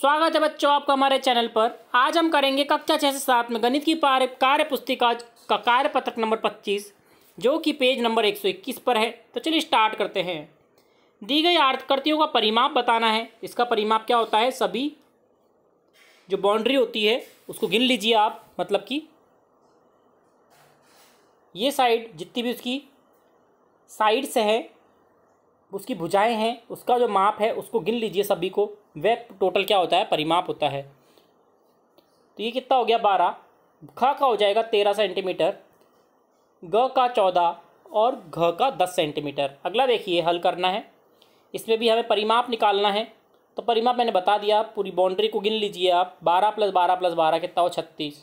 स्वागत है बच्चों आपका हमारे चैनल पर आज हम करेंगे कक्षा छः से सात में गणित की कार्य कार्य पुस्तिका का कार्य पत्रक नंबर पच्चीस जो कि पेज नंबर एक सौ इक्कीस पर है तो चलिए स्टार्ट करते हैं दी गई आर्थकृतियों का परिमाप बताना है इसका परिमाप क्या होता है सभी जो बाउंड्री होती है उसको गिन लीजिए आप मतलब कि ये साइड जितनी भी उसकी साइड्स हैं उसकी भुजाएं हैं उसका जो माप है उसको गिन लीजिए सभी को वह टोटल क्या होता है परिमाप होता है तो ये कितना हो गया बारह ख का हो जाएगा तेरह सेंटीमीटर ग का चौदह और घ का दस सेंटीमीटर अगला देखिए हल करना है इसमें भी हमें परिमाप निकालना है तो परिमाप मैंने बता दिया पूरी बाउंड्री को गिन लीजिए आप बारह प्लस बारह प्लस बारह कितना हो छत्तीस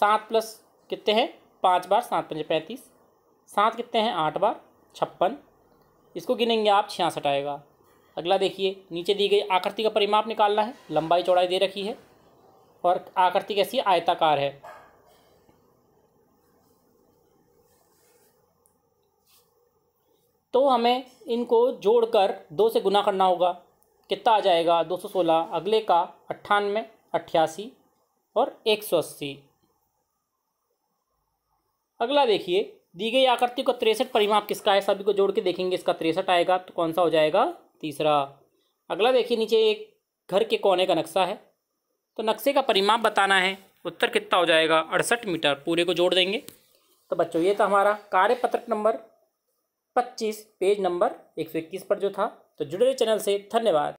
सात प्लस कितने हैं पाँच बार सात पंजे पैंतीस सात कितने हैं आठ बार छप्पन इसको गिनेंगे आप छियासठ आएगा अगला देखिए नीचे दी गई आकृति का परिमाप निकालना है लंबाई चौड़ाई दे रखी है और आकृति कैसी आयताकार है तो हमें इनको जोड़कर दो से गुना करना होगा कितना आ जाएगा दो सौ सोलह अगले का अट्ठानवे अट्ठासी और एक सौ अस्सी अगला देखिए दी गई आकृति को तिरसठ परिमाप किसका है सभी को जोड़ के देखेंगे इसका तिरसठ आएगा तो कौन सा हो जाएगा तीसरा अगला देखिए नीचे एक घर के कोने का नक्शा है तो नक्शे का परिमाप बताना है उत्तर कितना हो जाएगा अड़सठ मीटर पूरे को जोड़ देंगे तो बच्चों ये था हमारा पत्रक नंबर पच्चीस पेज नंबर एक सौ इक्कीस पर जो था तो जुड़े चैनल से धन्यवाद